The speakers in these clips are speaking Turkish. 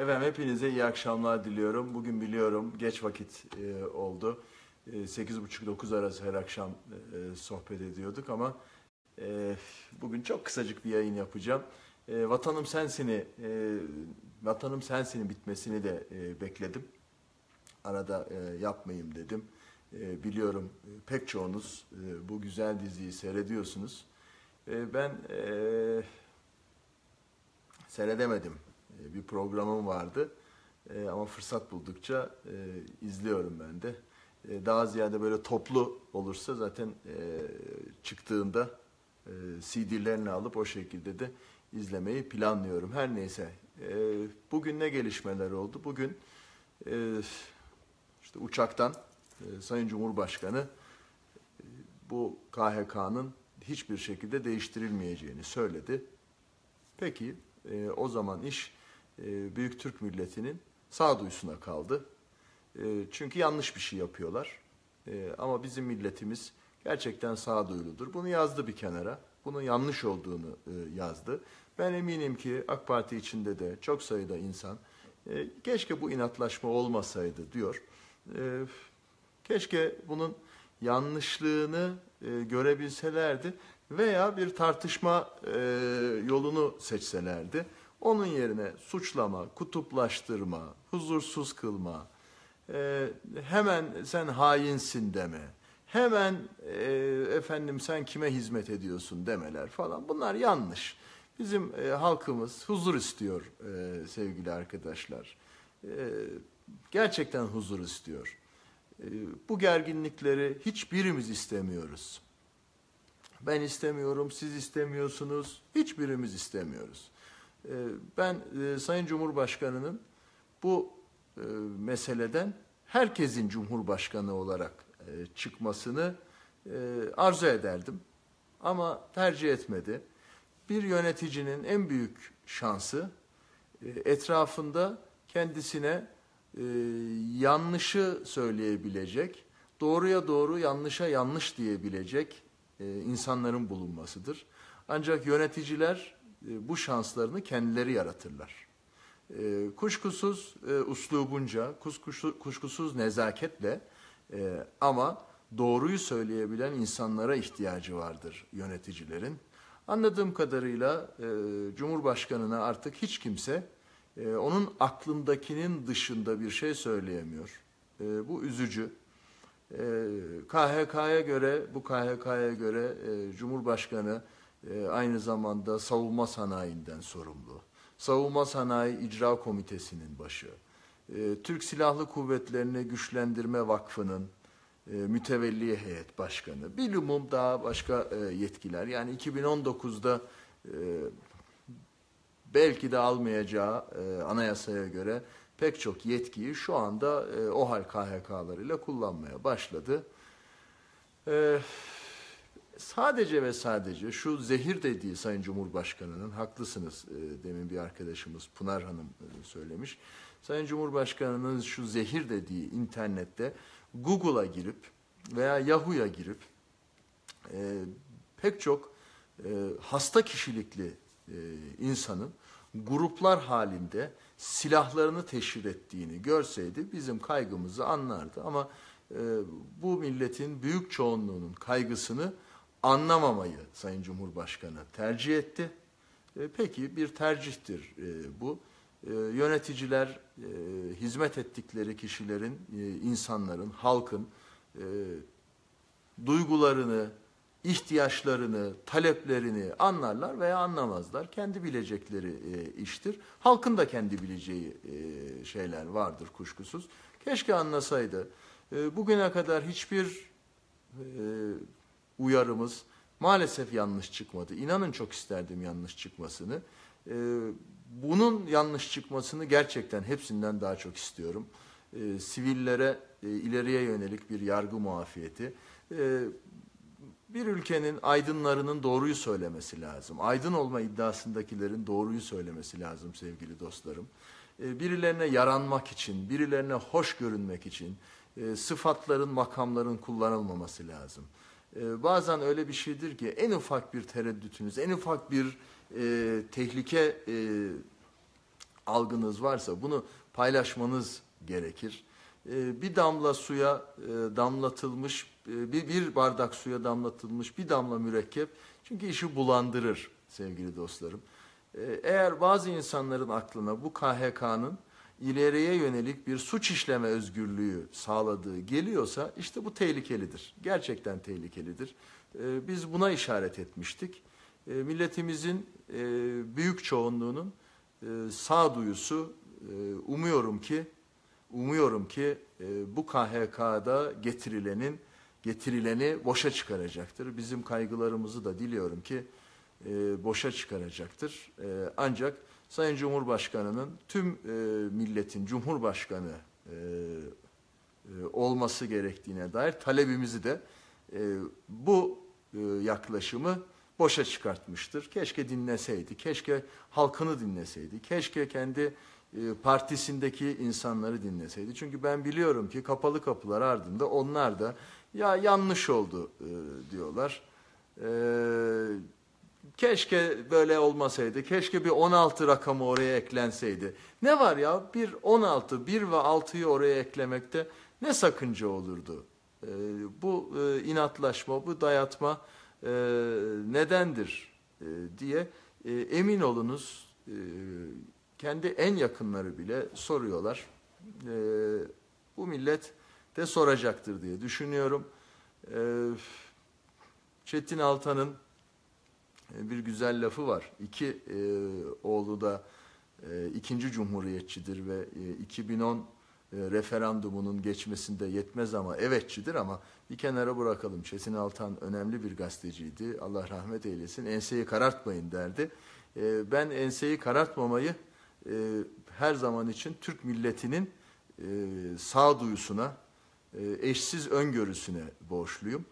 Efendim hepinize iyi akşamlar diliyorum. Bugün biliyorum geç vakit e, oldu. E, 8.30-9 arası her akşam e, sohbet ediyorduk ama e, bugün çok kısacık bir yayın yapacağım. E, Vatanım Sensin'i e, Vatanım Sensin'in bitmesini de e, bekledim. Arada e, yapmayayım dedim. E, biliyorum e, pek çoğunuz e, bu güzel diziyi seyrediyorsunuz. E, ben e, seyredemedim ee, bir programım vardı. Ee, ama fırsat buldukça e, izliyorum ben de. Ee, daha ziyade böyle toplu olursa zaten e, çıktığında e, CD'lerini alıp o şekilde de izlemeyi planlıyorum. Her neyse. bugün ne gelişmeler oldu? Bugün işte uçaktan Sayın Cumhurbaşkanı bu KHK'nın hiçbir şekilde değiştirilmeyeceğini söyledi. Peki o zaman iş e, büyük Türk milletinin sağduyusuna kaldı. E, çünkü yanlış bir şey yapıyorlar. E, ama bizim milletimiz gerçekten sağduyuludur. Bunu yazdı bir kenara. Bunun yanlış olduğunu yazdı. Ben eminim ki AK Parti içinde de çok sayıda insan keşke bu inatlaşma olmasaydı diyor. keşke bunun yanlışlığını görebilselerdi veya bir tartışma yolunu seçselerdi. Onun yerine suçlama, kutuplaştırma, huzursuz kılma, e, hemen sen hainsin deme, hemen e, efendim sen kime hizmet ediyorsun demeler falan bunlar yanlış. Bizim e, halkımız huzur istiyor e, sevgili arkadaşlar. E, gerçekten huzur istiyor. E, bu gerginlikleri hiçbirimiz istemiyoruz. Ben istemiyorum, siz istemiyorsunuz, hiçbirimiz istemiyoruz. Ee, ben e, Sayın Cumhurbaşkanı'nın bu e, meseleden herkesin Cumhurbaşkanı olarak e, çıkmasını arzu ederdim. Ama tercih etmedi. Bir yöneticinin en büyük şansı etrafında kendisine yanlışı söyleyebilecek, doğruya doğru yanlışa yanlış diyebilecek insanların bulunmasıdır. Ancak yöneticiler e, bu şanslarını kendileri yaratırlar. E, kuşkusuz e, uslubunca, kuşkusuz nezaketle ama doğruyu söyleyebilen insanlara ihtiyacı vardır yöneticilerin. Anladığım kadarıyla Cumhurbaşkanı'na artık hiç kimse onun aklındakinin dışında bir şey söyleyemiyor. Bu üzücü. KHK'ya göre, bu KHK'ya göre Cumhurbaşkanı ee, aynı zamanda savunma sanayinden sorumlu. Savunma Sanayi İcra Komitesi'nin başı. Ee, Türk Silahlı Kuvvetlerini Güçlendirme Vakfı'nın e, mütevelli heyet başkanı. Bilumum daha başka e, yetkiler. Yani 2019'da e, belki de almayacağı anayasaya göre pek çok yetkiyi şu anda e, OHAL KHK'larıyla kullanmaya başladı. E, sadece ve sadece şu zehir dediği Sayın Cumhurbaşkanı'nın, haklısınız e, demin bir arkadaşımız Pınar Hanım e, söylemiş. Sayın Cumhurbaşkanı'nın şu zehir dediği internette Google'a girip veya Yahoo'ya girip e, pek çok e, hasta kişilikli e, insanın gruplar halinde silahlarını teşhir ettiğini görseydi bizim kaygımızı anlardı. Ama e, bu milletin büyük çoğunluğunun kaygısını anlamamayı Sayın Cumhurbaşkanı tercih etti. E, peki bir tercihtir e, bu. E, yöneticiler e, hizmet ettikleri kişilerin, e, insanların, halkın e, duygularını, ihtiyaçlarını, taleplerini anlarlar veya anlamazlar. Kendi bilecekleri e, iştir. Halkın da kendi bileceği e, şeyler vardır kuşkusuz. Keşke anlasaydı. E, bugüne kadar hiçbir e, uyarımız maalesef yanlış çıkmadı. İnanın çok isterdim yanlış çıkmasını. E, bunun yanlış çıkmasını gerçekten hepsinden daha çok istiyorum. E, sivillere e, ileriye yönelik bir yargı muafiyeti. E, bir ülkenin aydınlarının doğruyu söylemesi lazım. Aydın olma iddiasındakilerin doğruyu söylemesi lazım sevgili dostlarım. Birilerine yaranmak için, birilerine hoş görünmek için e, sıfatların, makamların kullanılmaması lazım. Ee, bazen öyle bir şeydir ki en ufak bir tereddütünüz, en ufak bir e, tehlike e, algınız varsa bunu paylaşmanız gerekir. E, bir damla suya e, damlatılmış, e, bir, bir bardak suya damlatılmış bir damla mürekkep çünkü işi bulandırır sevgili dostlarım. E, eğer bazı insanların aklına bu KHK'nın ileriye yönelik bir suç işleme özgürlüğü sağladığı geliyorsa işte bu tehlikelidir. Gerçekten tehlikelidir. Ee, biz buna işaret etmiştik. Ee, milletimizin e, büyük çoğunluğunun e, sağduyusu e, umuyorum ki umuyorum ki e, bu KHK'da getirilenin getirileni boşa çıkaracaktır. Bizim kaygılarımızı da diliyorum ki boşa çıkaracaktır. E, ancak Sayın Cumhurbaşkanı'nın tüm e, milletin Cumhurbaşkanı e, e, olması gerektiğine dair talebimizi de e, bu e, yaklaşımı boşa çıkartmıştır. Keşke dinleseydi, keşke halkını dinleseydi, keşke kendi e, partisindeki insanları dinleseydi. Çünkü ben biliyorum ki kapalı kapılar ardında onlar da ya yanlış oldu e, diyorlar. Eee Keşke böyle olmasaydı. Keşke bir 16 rakamı oraya eklenseydi. Ne var ya bir 16, 1 ve 6'yı oraya eklemekte ne sakınca olurdu? E, bu e, inatlaşma, bu dayatma e, nedendir e, diye e, emin olunuz e, kendi en yakınları bile soruyorlar. E, bu millet de soracaktır diye düşünüyorum. E, Çetin Altan'ın e, bir güzel lafı var. İki e, oğlu da e, ikinci cumhuriyetçidir ve e, 2010 e, referandumunun geçmesinde yetmez ama evetçidir ama bir kenara bırakalım. Çetin Altan önemli bir gazeteciydi. Allah rahmet eylesin. Enseyi karartmayın derdi. E, ben enseyi karartmamayı e, her zaman için Türk milletinin e, sağduyusuna, e, eşsiz öngörüsüne borçluyum.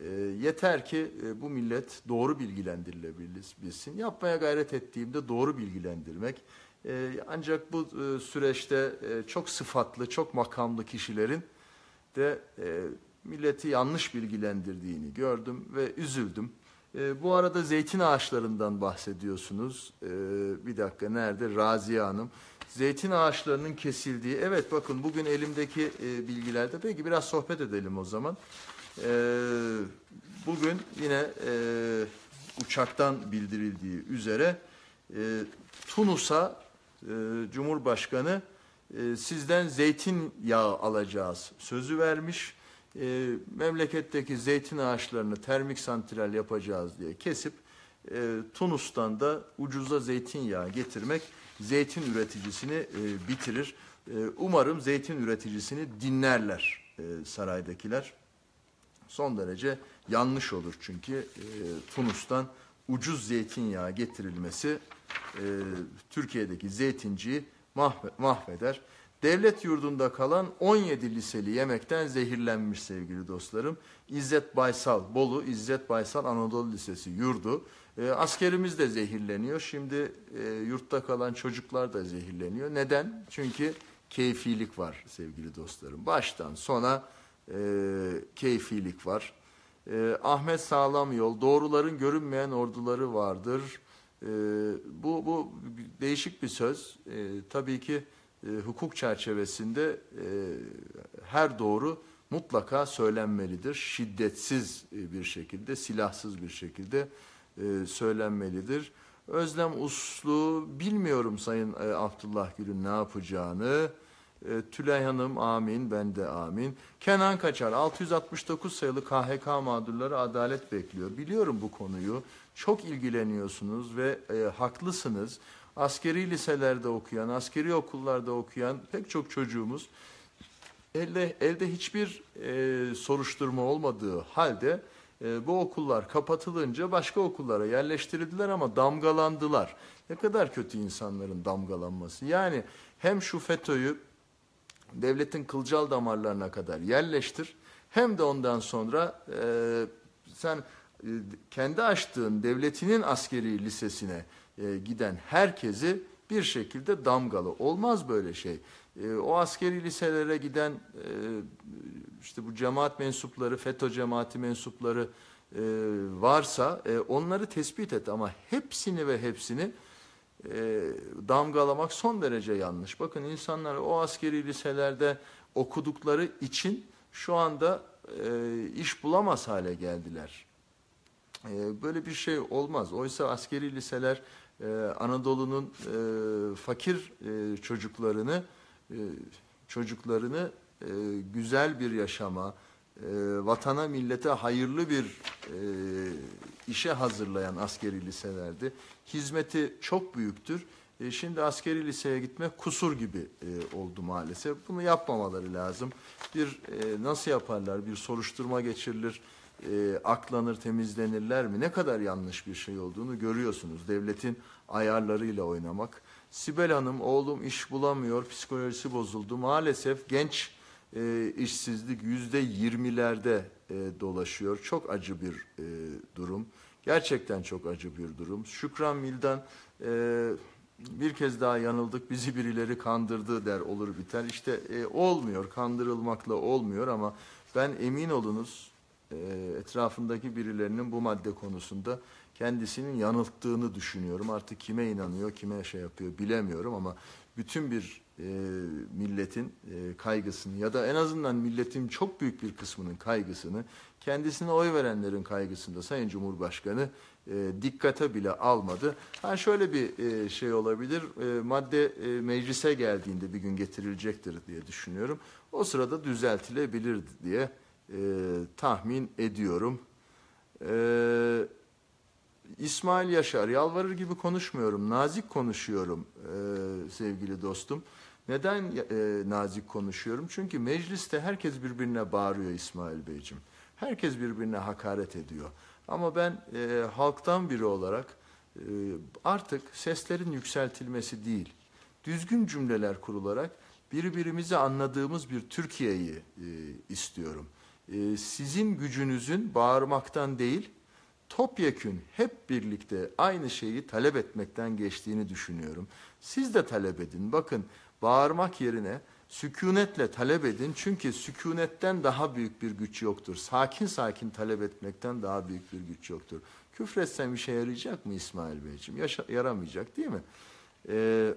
E, yeter ki e, bu millet doğru bilgilendirilebilsin. Yapmaya gayret ettiğimde doğru bilgilendirmek. E, ancak bu e, süreçte e, çok sıfatlı, çok makamlı kişilerin de e, milleti yanlış bilgilendirdiğini gördüm ve üzüldüm. E, bu arada zeytin ağaçlarından bahsediyorsunuz. E, bir dakika nerede? Raziye Hanım. Zeytin ağaçlarının kesildiği, evet bakın bugün elimdeki e, bilgilerde, peki biraz sohbet edelim o zaman. E, bugün yine e, uçaktan bildirildiği üzere e, Tunus'a e, Cumhurbaşkanı e, sizden zeytinyağı alacağız sözü vermiş. E, memleketteki zeytin ağaçlarını termik santral yapacağız diye kesip e, Tunus'tan da ucuza zeytinyağı getirmek zeytin üreticisini e, bitirir. E, umarım zeytin üreticisini dinlerler e, saraydakiler. Son derece yanlış olur çünkü e, Tunus'tan ucuz zeytinyağı getirilmesi e, Türkiye'deki zeytinciyi mahveder. Devlet yurdunda kalan 17 liseli yemekten zehirlenmiş sevgili dostlarım. İzzet Baysal, Bolu İzzet Baysal Anadolu Lisesi yurdu. E, askerimiz de zehirleniyor. Şimdi e, yurtta kalan çocuklar da zehirleniyor. Neden? Çünkü keyfilik var sevgili dostlarım. Baştan sona e, keyfilik var. E, Ahmet Sağlam Yol, doğruların görünmeyen orduları vardır. E, bu, bu değişik bir söz. E, tabii ki e, hukuk çerçevesinde e, her doğru mutlaka söylenmelidir. Şiddetsiz e, bir şekilde, silahsız bir şekilde e, söylenmelidir. Özlem Uslu bilmiyorum Sayın e, Abdullah Gül'ün ne yapacağını. E, Tülay Hanım amin, ben de amin. Kenan Kaçar, 669 sayılı KHK mağdurları adalet bekliyor. Biliyorum bu konuyu, çok ilgileniyorsunuz ve e, haklısınız. Askeri liselerde okuyan, askeri okullarda okuyan pek çok çocuğumuz elde, elde hiçbir e, soruşturma olmadığı halde e, bu okullar kapatılınca başka okullara yerleştirildiler ama damgalandılar. Ne kadar kötü insanların damgalanması. Yani hem şu FETÖ'yü devletin kılcal damarlarına kadar yerleştir. Hem de ondan sonra e, sen e, kendi açtığın devletinin askeri lisesine e, giden herkesi bir şekilde damgalı. Olmaz böyle şey. E, o askeri liselere giden e, işte bu cemaat mensupları, FETÖ cemaati mensupları e, varsa e, onları tespit et ama hepsini ve hepsini e, damgalamak son derece yanlış. Bakın insanlar o askeri liselerde okudukları için şu anda e, iş bulamaz hale geldiler. E, böyle bir şey olmaz. Oysa askeri liseler e, Anadolu'nun e, fakir e, çocuklarını e, çocuklarını e, güzel bir yaşama, e, vatana millete hayırlı bir e, işe hazırlayan askeri liselerdi. Hizmeti çok büyüktür. E, şimdi askeri liseye gitmek kusur gibi e, oldu maalesef. Bunu yapmamaları lazım. Bir e, nasıl yaparlar? Bir soruşturma geçirilir. E, aklanır, temizlenirler mi? Ne kadar yanlış bir şey olduğunu görüyorsunuz. Devletin ayarlarıyla oynamak. Sibel Hanım, oğlum iş bulamıyor, psikolojisi bozuldu. Maalesef genç e, işsizlik yüzde yirmilerde e, dolaşıyor. Çok acı bir e, durum. Gerçekten çok acı bir durum. Şükran Mildan e, bir kez daha yanıldık bizi birileri kandırdı der olur biter. İşte e, olmuyor kandırılmakla olmuyor ama ben emin olunuz e, etrafındaki birilerinin bu madde konusunda kendisinin yanılttığını düşünüyorum. Artık kime inanıyor kime şey yapıyor bilemiyorum ama bütün bir e, milletin e, kaygısını ya da en azından milletin çok büyük bir kısmının kaygısını kendisine oy verenlerin kaygısında Sayın Cumhurbaşkanı e, dikkate bile almadı. Ha şöyle bir e, şey olabilir. E, madde e, meclise geldiğinde bir gün getirilecektir diye düşünüyorum. O sırada düzeltilebilir diye e, tahmin ediyorum. E, İsmail Yaşar yalvarır gibi konuşmuyorum. Nazik konuşuyorum e, sevgili dostum. Neden e, nazik konuşuyorum? Çünkü mecliste herkes birbirine bağırıyor İsmail Beyciğim. Herkes birbirine hakaret ediyor. Ama ben e, halktan biri olarak e, artık seslerin yükseltilmesi değil, düzgün cümleler kurularak birbirimizi anladığımız bir Türkiye'yi e, istiyorum. E, sizin gücünüzün bağırmaktan değil, topyekün hep birlikte aynı şeyi talep etmekten geçtiğini düşünüyorum. Siz de talep edin. Bakın Bağırmak yerine sükunetle talep edin. Çünkü sükunetten daha büyük bir güç yoktur. Sakin sakin talep etmekten daha büyük bir güç yoktur. Küfretsen işe yarayacak mı İsmail Beyciğim? Yaşa, yaramayacak değil mi? Ee,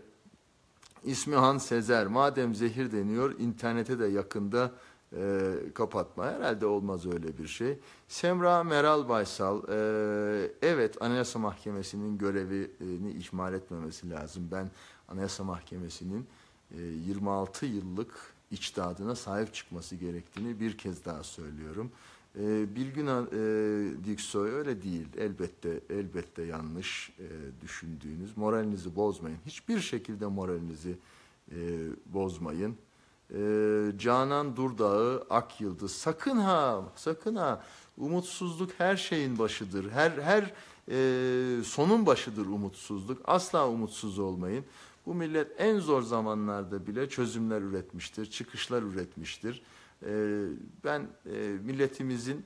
İsmihan Sezer, madem zehir deniyor internete de yakında e, kapatma. Herhalde olmaz öyle bir şey. Semra Meral Baysal, e, evet Anayasa Mahkemesi'nin görevini ihmal etmemesi lazım. Ben Anayasa Mahkemesi'nin 26 e, yıllık içtihadına sahip çıkması gerektiğini bir kez daha söylüyorum. E, Bilgün e, Diksoy öyle değil. Elbette elbette yanlış e, düşündüğünüz. Moralinizi bozmayın. Hiçbir şekilde moralinizi e, bozmayın. Canan Durdağı, Ak Yıldız. Sakın ha, sakın ha. Umutsuzluk her şeyin başıdır. Her her e, sonun başıdır umutsuzluk. Asla umutsuz olmayın. Bu millet en zor zamanlarda bile çözümler üretmiştir, çıkışlar üretmiştir. Ee, ben e, milletimizin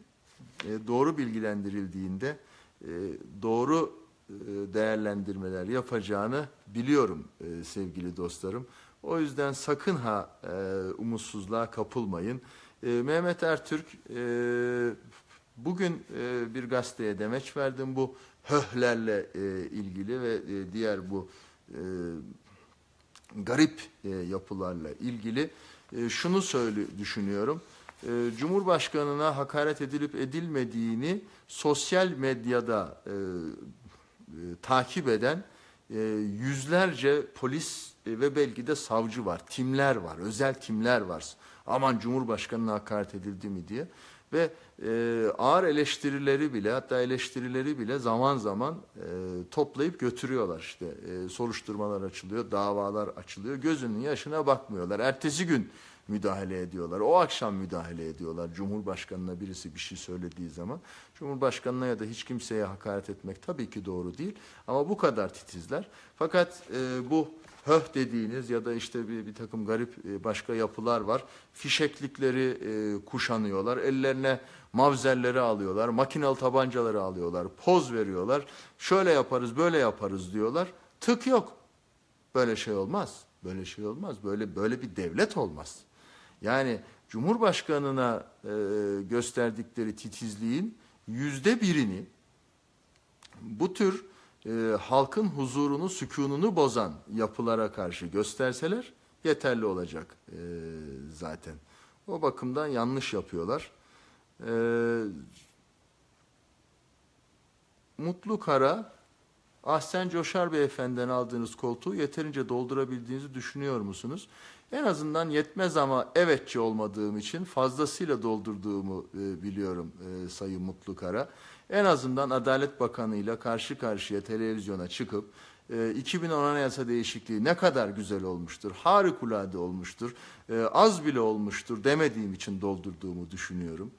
e, doğru bilgilendirildiğinde e, doğru değerlendirmeler yapacağını biliyorum sevgili dostlarım. O yüzden sakın ha umutsuzluğa kapılmayın. Mehmet Ertürk bugün bir gazeteye demeç verdim bu höhlerle ilgili ve diğer bu garip e, yapılarla ilgili e, şunu söyle düşünüyorum. E, Cumhurbaşkanına hakaret edilip edilmediğini sosyal medyada e, e, takip eden e, yüzlerce polis e, ve belki de savcı var, timler var, özel timler var. Aman Cumhurbaşkanına hakaret edildi mi diye ve e, ağır eleştirileri bile hatta eleştirileri bile zaman zaman e, toplayıp götürüyorlar işte e, soruşturmalar açılıyor davalar açılıyor gözünün yaşına bakmıyorlar ertesi gün müdahale ediyorlar o akşam müdahale ediyorlar Cumhurbaşkanı'na birisi bir şey söylediği zaman Cumhurbaşkanı'na ya da hiç kimseye hakaret etmek tabii ki doğru değil ama bu kadar titizler fakat e, bu höh dediğiniz ya da işte bir, bir takım garip e, başka yapılar var. Fişeklikleri e, kuşanıyorlar. Ellerine mavzerleri alıyorlar. Makinalı tabancaları alıyorlar. Poz veriyorlar. Şöyle yaparız böyle yaparız diyorlar. Tık yok. Böyle şey olmaz. Böyle şey olmaz. Böyle böyle bir devlet olmaz. Yani Cumhurbaşkanı'na e, gösterdikleri titizliğin yüzde birini bu tür e, halkın huzurunu, sükununu bozan yapılara karşı gösterseler yeterli olacak e, zaten. O bakımdan yanlış yapıyorlar. E, Mutlu Kara, Ahsen Coşar Beyefendi'den aldığınız koltuğu yeterince doldurabildiğinizi düşünüyor musunuz? En azından yetmez ama evetçi olmadığım için fazlasıyla doldurduğumu e, biliyorum e, Sayın Mutlu Kara en azından Adalet Bakanı ile karşı karşıya televizyona çıkıp 2010 e, anayasa değişikliği ne kadar güzel olmuştur, harikulade olmuştur, e, az bile olmuştur demediğim için doldurduğumu düşünüyorum.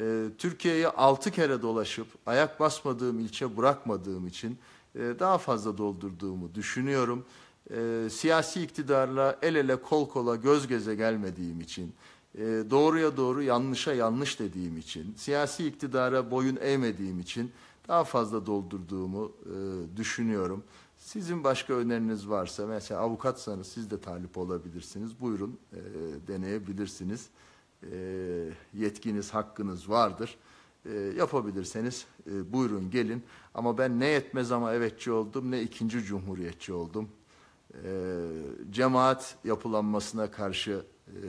E, Türkiye'yi altı kere dolaşıp ayak basmadığım ilçe bırakmadığım için daha fazla doldurduğumu düşünüyorum. siyasi iktidarla el ele kol kola göz geze gelmediğim için e, doğruya doğru yanlışa yanlış dediğim için, siyasi iktidara boyun eğmediğim için daha fazla doldurduğumu e, düşünüyorum. Sizin başka öneriniz varsa mesela avukatsanız siz de talip olabilirsiniz. Buyurun e, deneyebilirsiniz. E, yetkiniz, hakkınız vardır. E, yapabilirseniz e, buyurun gelin. Ama ben ne yetmez ama evetçi oldum ne ikinci cumhuriyetçi oldum. E, cemaat yapılanmasına karşı e,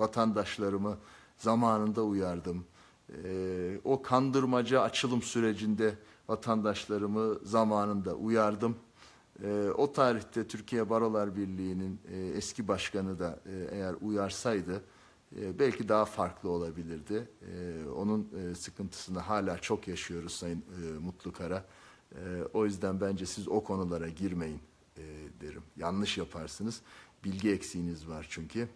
vatandaşlarımı zamanında uyardım. E, o kandırmaca açılım sürecinde vatandaşlarımı zamanında uyardım. E, o tarihte Türkiye Barolar Birliği'nin e, eski başkanı da e, eğer uyarsaydı e, belki daha farklı olabilirdi. E, onun e, sıkıntısını hala çok yaşıyoruz Sayın e, Mutlu Kara. E, o yüzden bence siz o konulara girmeyin e, derim. Yanlış yaparsınız. Bilgi eksiğiniz var çünkü.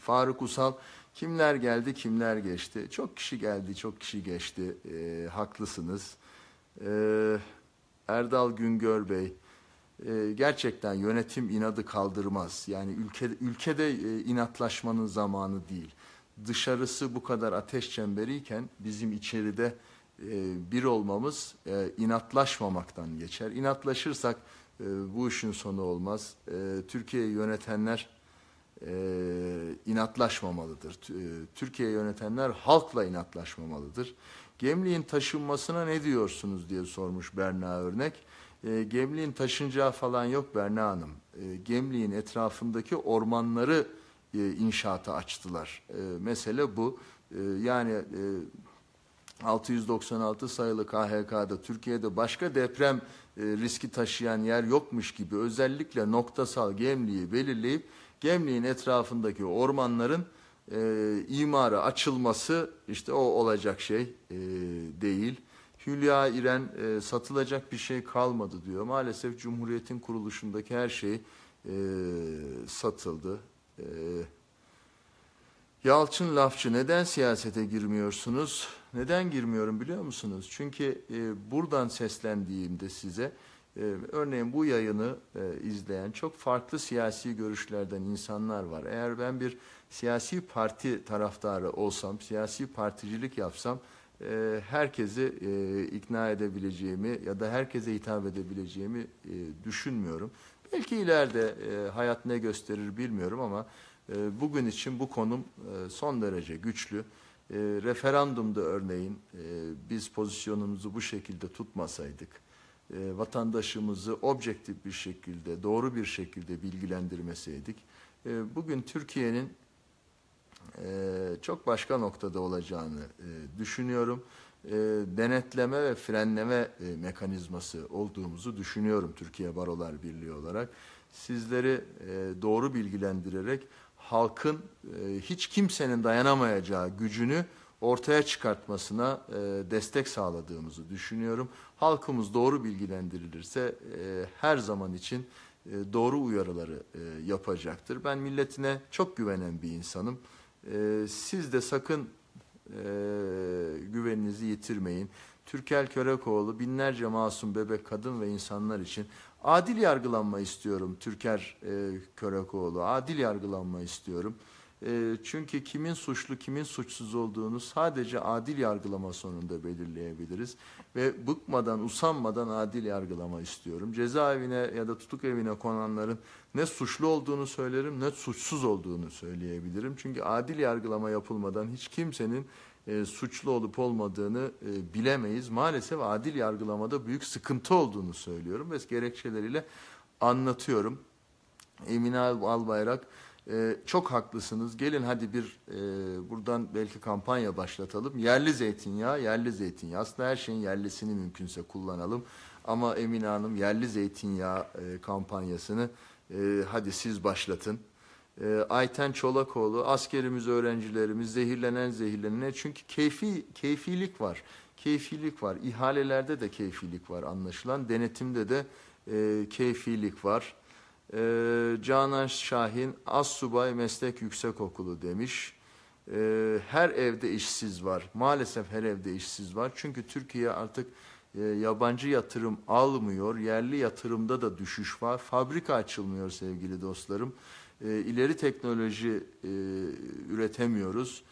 Faruk Usal kimler geldi kimler geçti. Çok kişi geldi çok kişi geçti. E, haklısınız. E, Erdal Güngör Bey e, gerçekten yönetim inadı kaldırmaz. Yani ülke, ülkede e, inatlaşmanın zamanı değil. Dışarısı bu kadar ateş çemberiyken bizim içeride e, bir olmamız e, inatlaşmamaktan geçer. İnatlaşırsak e, bu işin sonu olmaz. E, Türkiye'yi yönetenler e, inatlaşmamalıdır. E, Türkiye yönetenler halkla inatlaşmamalıdır. Gemliğin taşınmasına ne diyorsunuz diye sormuş Berna Örnek. E, gemliğin taşınacağı falan yok Berna Hanım. E, gemliğin etrafındaki ormanları e, inşaata açtılar. E, mesele bu. E, yani e, 696 sayılı KHK'da Türkiye'de başka deprem e, riski taşıyan yer yokmuş gibi özellikle noktasal gemliği belirleyip Gemliğin etrafındaki ormanların e, imara açılması işte o olacak şey e, değil. Hülya İren e, satılacak bir şey kalmadı diyor. Maalesef Cumhuriyet'in kuruluşundaki her şey e, satıldı. E, Yalçın Lafçı neden siyasete girmiyorsunuz? Neden girmiyorum biliyor musunuz? Çünkü e, buradan seslendiğimde size e, örneğin bu yayını e, izleyen çok farklı siyasi görüşlerden insanlar var. Eğer ben bir siyasi parti taraftarı olsam, siyasi particilik yapsam e, herkesi e, ikna edebileceğimi ya da herkese hitap edebileceğimi e, düşünmüyorum. Belki ileride e, hayat ne gösterir bilmiyorum ama e, bugün için bu konum e, son derece güçlü. E, referandumda örneğin e, biz pozisyonumuzu bu şekilde tutmasaydık, e, vatandaşımızı objektif bir şekilde, doğru bir şekilde bilgilendirmeseydik, e, bugün Türkiye'nin e, çok başka noktada olacağını e, düşünüyorum. E, denetleme ve frenleme e, mekanizması olduğumuzu düşünüyorum Türkiye Barolar Birliği olarak. Sizleri e, doğru bilgilendirerek halkın e, hiç kimsenin dayanamayacağı gücünü ortaya çıkartmasına e, destek sağladığımızı düşünüyorum. Halkımız doğru bilgilendirilirse e, her zaman için e, doğru uyarıları e, yapacaktır. Ben milletine çok güvenen bir insanım. E, siz de sakın e, güveninizi yitirmeyin. Türkel Körekoğlu binlerce masum bebek kadın ve insanlar için adil yargılanma istiyorum Türker e, Körekoğlu. Adil yargılanma istiyorum. Ee, çünkü kimin suçlu kimin suçsuz olduğunu sadece adil yargılama sonunda belirleyebiliriz. Ve bıkmadan usanmadan adil yargılama istiyorum. Cezaevine ya da tutuk evine konanların ne suçlu olduğunu söylerim ne suçsuz olduğunu söyleyebilirim. Çünkü adil yargılama yapılmadan hiç kimsenin e, suçlu olup olmadığını e, bilemeyiz. Maalesef adil yargılamada büyük sıkıntı olduğunu söylüyorum ve gerekçeleriyle anlatıyorum. Emine Albayrak ee, çok haklısınız. Gelin hadi bir e, buradan belki kampanya başlatalım. Yerli zeytinyağı, yerli zeytinyağı. Aslında her şeyin yerlisini mümkünse kullanalım. Ama Emine Hanım yerli zeytinyağı e, kampanyasını e, hadi siz başlatın. E, Ayten Çolakoğlu, askerimiz, öğrencilerimiz zehirlenen zehirlenene. Çünkü keyfi, keyfilik var. Keyfilik var. İhalelerde de keyfilik var anlaşılan. Denetimde de e, keyfilik var. Ee, Canan Şahin az subay meslek yüksekokulu demiş. Ee, her evde işsiz var. Maalesef her evde işsiz var. Çünkü Türkiye artık e, yabancı yatırım almıyor. Yerli yatırımda da düşüş var. Fabrika açılmıyor sevgili dostlarım. E, ileri teknoloji e, üretemiyoruz.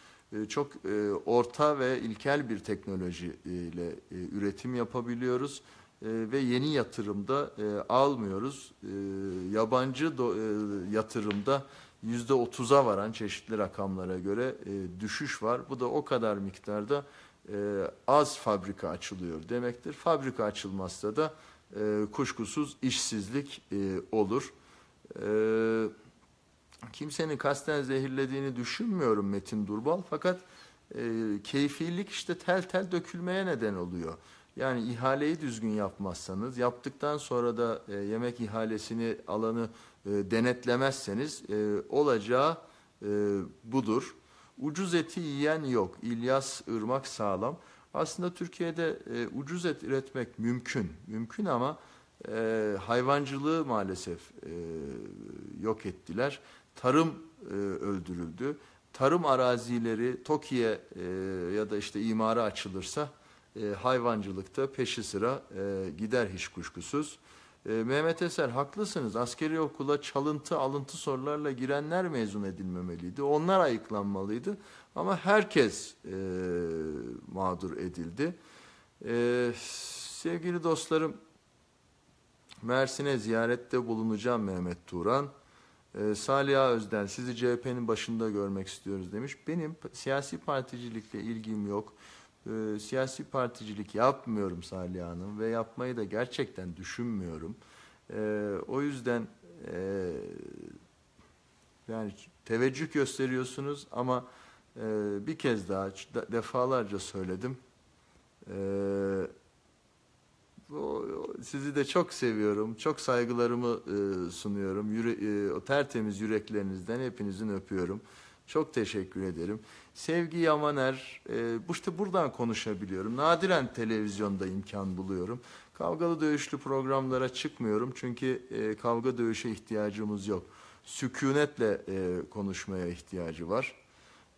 E, çok e, orta ve ilkel bir teknolojiyle e, üretim yapabiliyoruz. Ee, ve yeni yatırımda e, almıyoruz. E, yabancı do, e, yatırımda yüzde otuza varan çeşitli rakamlara göre e, düşüş var. Bu da o kadar miktarda e, az fabrika açılıyor demektir. Fabrika açılmazsa da e, kuşkusuz işsizlik e, olur. E, kimsenin kasten zehirlediğini düşünmüyorum Metin Durbal fakat e, keyfilik işte tel tel dökülmeye neden oluyor. Yani ihaleyi düzgün yapmazsanız, yaptıktan sonra da e, yemek ihalesini alanı e, denetlemezseniz e, olacağı e, budur. Ucuz eti yiyen yok. İlyas Irmak sağlam. Aslında Türkiye'de e, ucuz et üretmek mümkün. Mümkün ama e, hayvancılığı maalesef e, yok ettiler. Tarım e, öldürüldü. Tarım arazileri TOKİ'ye e, ya da işte imara açılırsa e, hayvancılıkta peşi sıra e, gider hiç kuşkusuz. E, Mehmet Eser haklısınız askeri okula çalıntı alıntı sorularla girenler mezun edilmemeliydi. Onlar ayıklanmalıydı ama herkes e, mağdur edildi. E, sevgili dostlarım Mersin'e ziyarette bulunacağım Mehmet Turan. E, Salih Özden sizi CHP'nin başında görmek istiyoruz demiş. Benim siyasi particilikle ilgim yok e, siyasi particilik yapmıyorum Salih Hanım ve yapmayı da gerçekten düşünmüyorum. E, o yüzden e, yani teveccüh gösteriyorsunuz ama e, bir kez daha defalarca söyledim. E, sizi de çok seviyorum, çok saygılarımı e, sunuyorum. Yüre, e, o tertemiz yüreklerinizden hepinizin öpüyorum. Çok teşekkür ederim. Sevgi Yamaner, e, bu işte buradan konuşabiliyorum. Nadiren televizyonda imkan buluyorum. Kavgalı dövüşlü programlara çıkmıyorum çünkü e, kavga dövüşe ihtiyacımız yok. Sükunetle e, konuşmaya ihtiyacı var.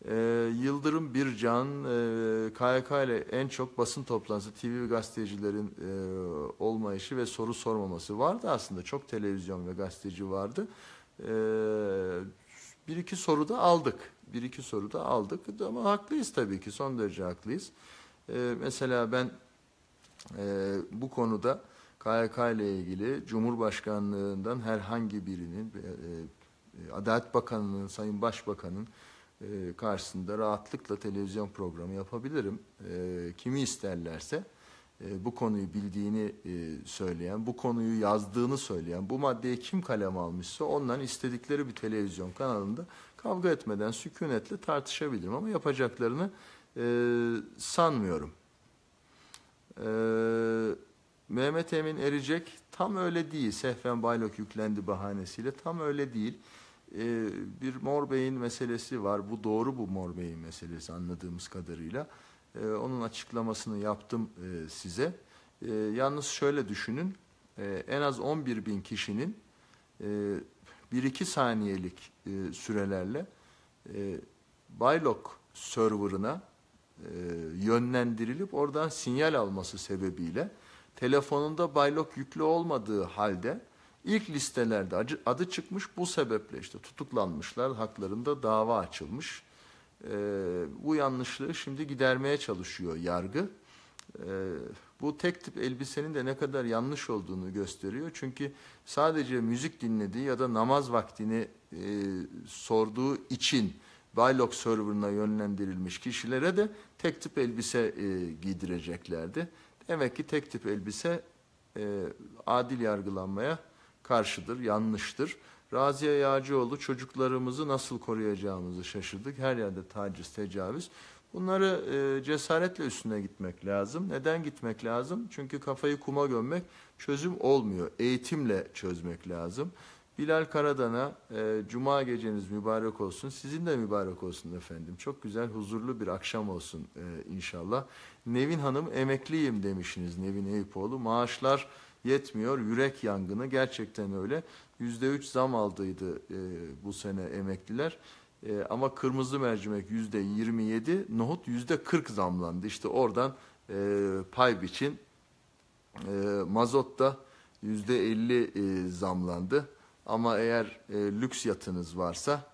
E, Yıldırım Bircan, e, KYK ile en çok basın toplantısı, TV ve gazetecilerin e, olmayışı ve soru sormaması vardı aslında. Çok televizyon ve gazeteci vardı. E, bir iki soru da aldık. Bir iki soru da aldık ama haklıyız tabii ki son derece haklıyız. Ee, mesela ben e, bu konuda KYK ile ilgili Cumhurbaşkanlığından herhangi birinin, e, e Adalet Bakanı'nın, Sayın Başbakan'ın e, karşısında rahatlıkla televizyon programı yapabilirim. E, kimi isterlerse. E, bu konuyu bildiğini e, söyleyen, bu konuyu yazdığını söyleyen, bu maddeyi kim kalem almışsa ondan istedikleri bir televizyon kanalında kavga etmeden sükunetle tartışabilirim ama yapacaklarını e, sanmıyorum. Mehmet Emin Ericek tam öyle değil. Sehven Baylok yüklendi bahanesiyle tam öyle değil. E, bir Mor Bey'in meselesi var. Bu doğru bu Mor Bey'in meselesi anladığımız kadarıyla. E, onun açıklamasını yaptım e, size. E, yalnız şöyle düşünün, e, en az 11 bin kişinin e, 1-2 saniyelik e, sürelerle e, Bylog serverına e, yönlendirilip oradan sinyal alması sebebiyle telefonunda Bylog yüklü olmadığı halde ilk listelerde adı çıkmış bu sebeple işte tutuklanmışlar, haklarında dava açılmış. E, bu yanlışlığı şimdi gidermeye çalışıyor yargı. E, bu tek tip elbisenin de ne kadar yanlış olduğunu gösteriyor. Çünkü sadece müzik dinlediği ya da namaz vaktini e, sorduğu için Baylok serverına yönlendirilmiş kişilere de tek tip elbise e, giydireceklerdi. Demek ki tek tip elbise e, adil yargılanmaya karşıdır, yanlıştır. Raziye Yağcıoğlu çocuklarımızı nasıl koruyacağımızı şaşırdık. Her yerde taciz, tecavüz. Bunları e, cesaretle üstüne gitmek lazım. Neden gitmek lazım? Çünkü kafayı kuma gömmek çözüm olmuyor. Eğitimle çözmek lazım. Bilal Karadan'a e, cuma geceniz mübarek olsun. Sizin de mübarek olsun efendim. Çok güzel, huzurlu bir akşam olsun e, inşallah. Nevin Hanım emekliyim demişsiniz Nevin Eyüpoğlu. Maaşlar yetmiyor. Yürek yangını gerçekten öyle. %3 zam aldıydı e, bu sene emekliler. E, ama kırmızı mercimek %27, nohut %40 zamlandı. İşte oradan e, pay biçin. E, mazot da %50 e, zamlandı. Ama eğer e, lüks yatınız varsa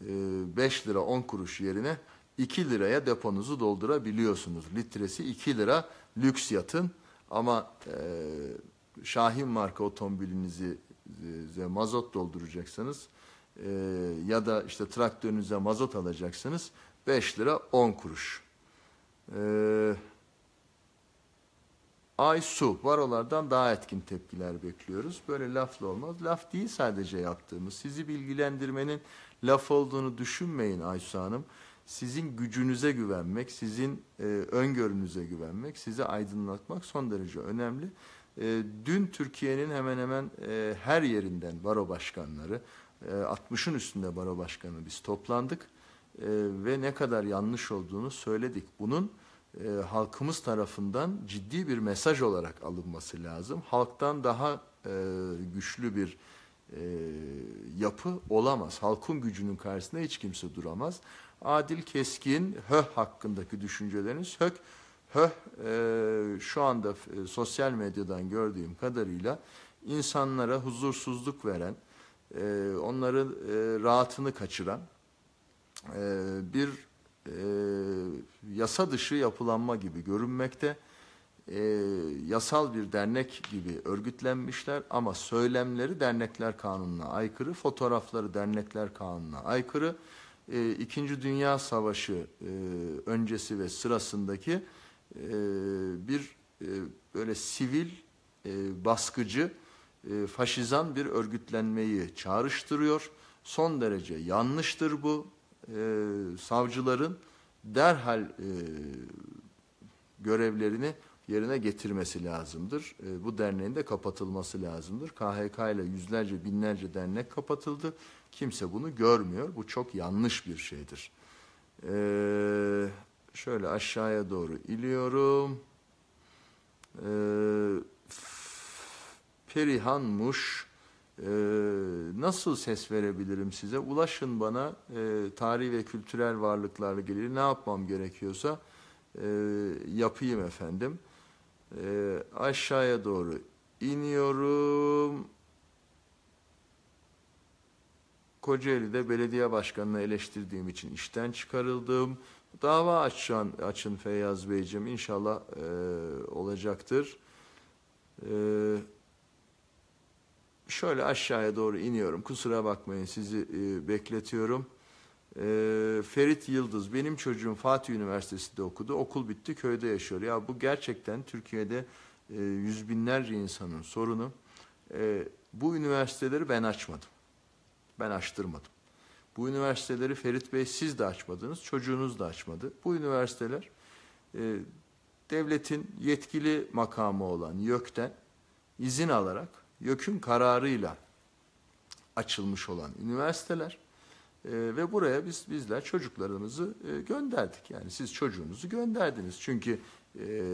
e, 5 lira 10 kuruş yerine 2 liraya deponuzu doldurabiliyorsunuz. Litresi 2 lira lüks yatın ama e, Şahin marka otomobilinizi e, mazot dolduracaksınız e, ya da işte traktörünüze mazot alacaksınız 5 lira 10 kuruş. E, ay su barolardan daha etkin tepkiler bekliyoruz. Böyle lafla olmaz. Laf değil sadece yaptığımız. Sizi bilgilendirmenin laf olduğunu düşünmeyin Aysu Hanım. Sizin gücünüze güvenmek, sizin e, öngörünüze güvenmek, sizi aydınlatmak son derece önemli. Ee, dün Türkiye'nin hemen hemen e, her yerinden baro başkanları, e, 60'ın üstünde baro başkanı biz toplandık e, ve ne kadar yanlış olduğunu söyledik. Bunun e, halkımız tarafından ciddi bir mesaj olarak alınması lazım. Halktan daha güçlü bir yapı olamaz. Halkın gücünün karşısında hiç kimse duramaz. Adil Keskin, HÖH hakkındaki düşünceleriniz, HÖK höh e, şu anda e, sosyal medyadan gördüğüm kadarıyla insanlara huzursuzluk veren, e, onları e, rahatını kaçıran e, bir e, yasa dışı yapılanma gibi görünmekte. E, yasal bir dernek gibi örgütlenmişler ama söylemleri dernekler kanununa aykırı, fotoğrafları dernekler kanununa aykırı. E, İkinci Dünya Savaşı e, öncesi ve sırasındaki e, bir e, böyle sivil e, baskıcı, e, faşizan bir örgütlenmeyi çağrıştırıyor. Son derece yanlıştır bu. E, savcıların derhal e, görevlerini yerine getirmesi lazımdır. E, bu derneğin de kapatılması lazımdır. KHK ile yüzlerce binlerce dernek kapatıldı. Kimse bunu görmüyor. Bu çok yanlış bir şeydir. E, şöyle aşağıya doğru iliyorum. E, Perihanmuş e, nasıl ses verebilirim size? Ulaşın bana e, ee, tarih ve kültürel varlıklarla ilgili ne yapmam gerekiyorsa e, yapayım efendim. E, aşağıya doğru iniyorum. Kocaeli'de belediye başkanını eleştirdiğim için işten çıkarıldım. Dava açan, açın Feyyaz Beyciğim inşallah e, olacaktır. E, şöyle aşağıya doğru iniyorum. Kusura bakmayın sizi e, bekletiyorum. E, Ferit Yıldız benim çocuğum Fatih Üniversitesi'nde okudu. Okul bitti köyde yaşıyor. Ya bu gerçekten Türkiye'de e, yüz binlerce insanın sorunu. E, bu üniversiteleri ben açmadım. Ben açtırmadım. Bu üniversiteleri Ferit Bey siz de açmadınız, çocuğunuz da açmadı. Bu üniversiteler e, devletin yetkili makamı olan YÖK'ten izin alarak YÖK'ün kararıyla açılmış olan üniversiteler e, ve buraya biz bizler çocuklarımızı e, gönderdik. Yani siz çocuğunuzu gönderdiniz çünkü e,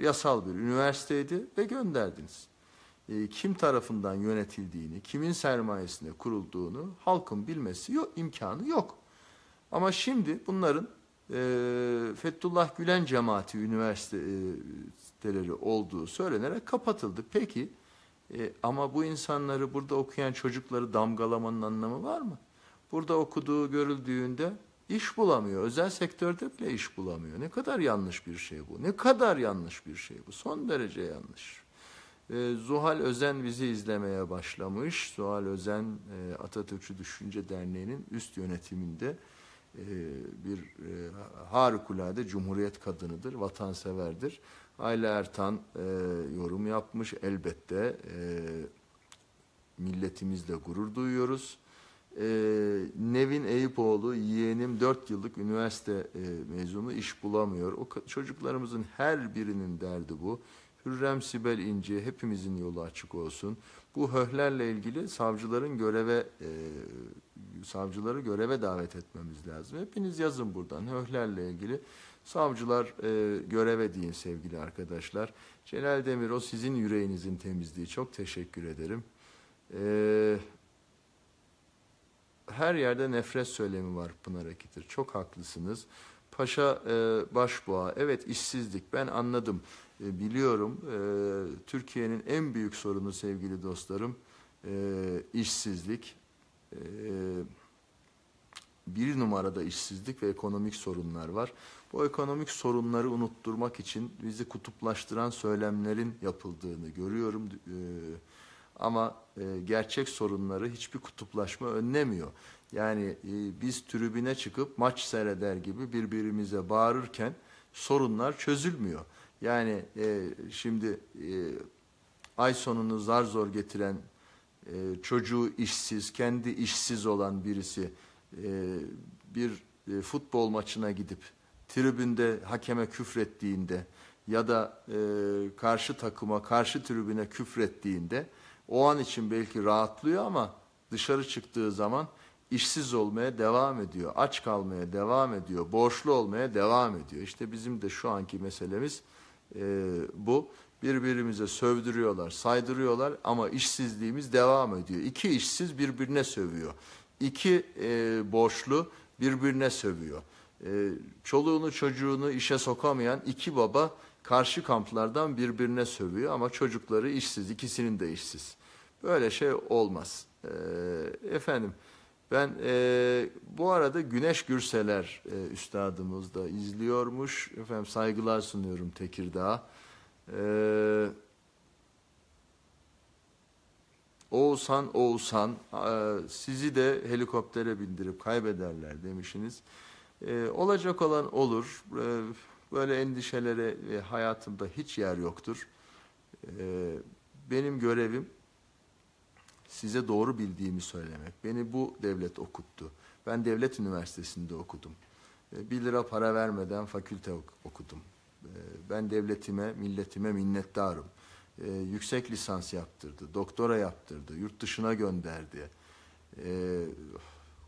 yasal bir üniversiteydi ve gönderdiniz e, kim tarafından yönetildiğini, kimin sermayesinde kurulduğunu halkın bilmesi yok, imkanı yok. Ama şimdi bunların e, Fethullah Gülen cemaati üniversiteleri olduğu söylenerek kapatıldı. Peki e, ama bu insanları burada okuyan çocukları damgalamanın anlamı var mı? Burada okuduğu görüldüğünde iş bulamıyor. Özel sektörde bile iş bulamıyor. Ne kadar yanlış bir şey bu. Ne kadar yanlış bir şey bu. Son derece yanlış. Ee, Zuhal Özen bizi izlemeye başlamış. Zuhal Özen e, Atatürkçü Düşünce Derneği'nin üst yönetiminde e, bir e, harikulade cumhuriyet kadınıdır, vatanseverdir. Ayla Ertan yorum yapmış. Elbette e, milletimizle gurur duyuyoruz. Nevin Eyüpoğlu yeğenim 4 yıllık üniversite mezunu iş bulamıyor. O çocuklarımızın her birinin derdi bu. Hürrem Sibel İnci hepimizin yolu açık olsun. Bu höhlerle ilgili savcıların göreve e, savcıları göreve davet etmemiz lazım. Hepiniz yazın buradan höhlerle ilgili savcılar e, göreve deyin sevgili arkadaşlar. Celal Demir o sizin yüreğinizin temizliği çok teşekkür ederim. E, her yerde nefret söylemi var Pınar Akitir çok haklısınız. Paşa e, Başboğa evet işsizlik ben anladım. E, biliyorum e, Türkiye'nin en büyük sorunu sevgili dostlarım e, işsizlik. E, bir numarada işsizlik ve ekonomik sorunlar var. Bu ekonomik sorunları unutturmak için bizi kutuplaştıran söylemlerin yapıldığını görüyorum. ama gerçek sorunları hiçbir kutuplaşma önlemiyor. Yani biz tribüne çıkıp maç seyreder gibi birbirimize bağırırken sorunlar çözülmüyor. Yani e, şimdi e, ay sonunu zar zor getiren, e, çocuğu işsiz, kendi işsiz olan birisi e, bir e, futbol maçına gidip tribünde hakeme küfrettiğinde ya da e, karşı takıma, karşı tribüne küfrettiğinde o an için belki rahatlıyor ama dışarı çıktığı zaman işsiz olmaya devam ediyor, aç kalmaya devam ediyor, borçlu olmaya devam ediyor. İşte bizim de şu anki meselemiz e, bu. Birbirimize sövdürüyorlar, saydırıyorlar ama işsizliğimiz devam ediyor. İki işsiz birbirine sövüyor. İki e, borçlu birbirine sövüyor. E, çoluğunu çocuğunu işe sokamayan iki baba karşı kamplardan birbirine sövüyor ama çocukları işsiz, ikisinin de işsiz. Böyle şey olmaz. E, efendim... Ben e, bu arada Güneş Gürseler e, üstadımız da izliyormuş. Efendim saygılar sunuyorum Tekirdağ. E, Oğuzhan Oğuzhan e, sizi de helikoptere bindirip kaybederler demişsiniz. E, olacak olan olur. E, böyle endişelere e, hayatımda hiç yer yoktur. E, benim görevim size doğru bildiğimi söylemek. Beni bu devlet okuttu. Ben devlet üniversitesinde okudum. E, bir lira para vermeden fakülte okudum. E, ben devletime, milletime minnettarım. E, yüksek lisans yaptırdı, doktora yaptırdı, yurt dışına gönderdi.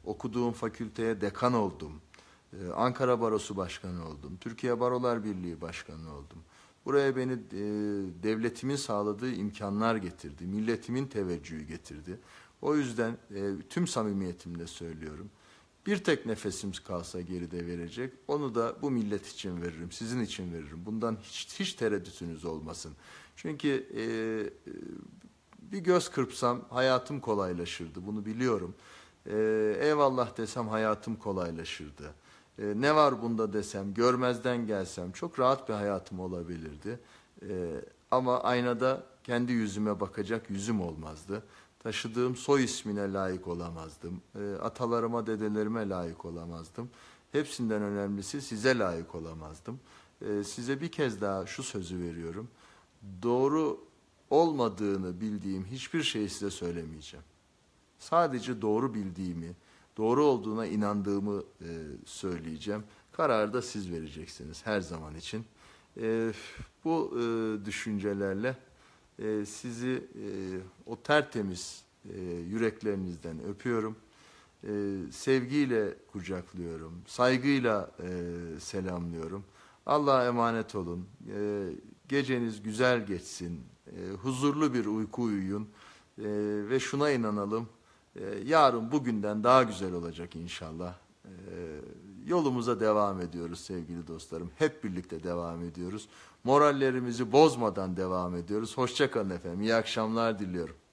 Okuduğum fakülteye dekan oldum. Ankara Barosu Başkanı oldum. Türkiye Barolar Birliği Başkanı oldum. Buraya beni e, devletimin sağladığı imkanlar getirdi, milletimin teveccühü getirdi. O yüzden e, tüm samimiyetimle söylüyorum. Bir tek nefesimiz kalsa geride verecek. Onu da bu millet için veririm, sizin için veririm. Bundan hiç, hiç tereddütünüz olmasın. Çünkü e, e bir göz kırpsam hayatım kolaylaşırdı, bunu biliyorum. E, eyvallah desem hayatım kolaylaşırdı. E, ne var bunda desem, görmezden gelsem çok rahat bir hayatım olabilirdi. E, ama aynada kendi yüzüme bakacak yüzüm olmazdı. Taşıdığım soy ismine layık olamazdım. E, atalarıma, dedelerime layık olamazdım. Hepsinden önemlisi size layık olamazdım. E, size bir kez daha şu sözü veriyorum. Doğru olmadığını bildiğim hiçbir şeyi size söylemeyeceğim. Sadece doğru bildiğimi, doğru olduğuna inandığımı e, söyleyeceğim. Kararı da siz vereceksiniz her zaman için. E, bu e, düşüncelerle e, sizi e, o tertemiz e, yüreklerinizden öpüyorum. E, sevgiyle kucaklıyorum, saygıyla e, selamlıyorum. Allah'a emanet olun. E, geceniz güzel geçsin. E, huzurlu bir uyku uyuyun. E, ve şuna inanalım. Ee, yarın bugünden daha güzel olacak inşallah. Ee, yolumuza devam ediyoruz sevgili dostlarım. Hep birlikte devam ediyoruz. Morallerimizi bozmadan devam ediyoruz. Hoşçakalın efendim. İyi akşamlar diliyorum.